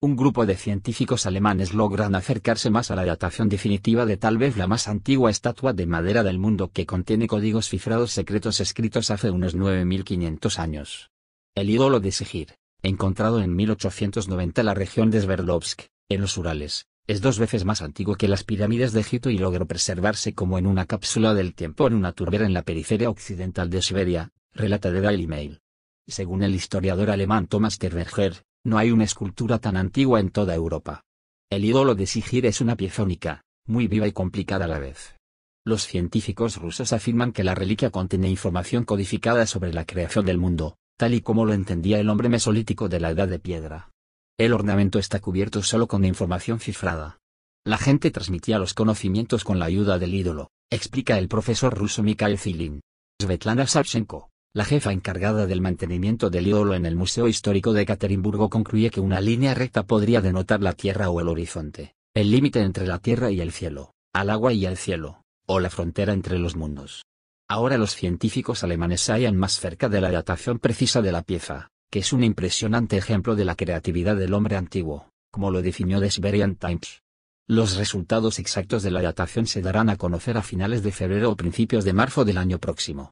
un grupo de científicos alemanes logran acercarse más a la datación definitiva de tal vez la más antigua estatua de madera del mundo que contiene códigos cifrados secretos escritos hace unos 9.500 años. El ídolo de Sigir, encontrado en 1890 en la región de Sverdlovsk, en los Urales, es dos veces más antiguo que las pirámides de Egipto y logró preservarse como en una cápsula del tiempo en una turbera en la periferia occidental de Siberia, relata The Daily Mail. Según el historiador alemán Thomas Terberger, no hay una escultura tan antigua en toda Europa. El ídolo de Sigir es una pieza única, muy viva y complicada a la vez. Los científicos rusos afirman que la reliquia contiene información codificada sobre la creación del mundo, tal y como lo entendía el hombre mesolítico de la Edad de Piedra. El ornamento está cubierto solo con información cifrada. La gente transmitía los conocimientos con la ayuda del ídolo, explica el profesor ruso Mikhail Zilin. Svetlana Savchenko, la jefa encargada del mantenimiento del ídolo en el Museo Histórico de Caterimburgo concluye que una línea recta podría denotar la tierra o el horizonte, el límite entre la tierra y el cielo, al agua y al cielo, o la frontera entre los mundos. Ahora los científicos alemanes se hallan más cerca de la datación precisa de la pieza, que es un impresionante ejemplo de la creatividad del hombre antiguo, como lo definió The Siberian Times. Los resultados exactos de la datación se darán a conocer a finales de febrero o principios de marzo del año próximo.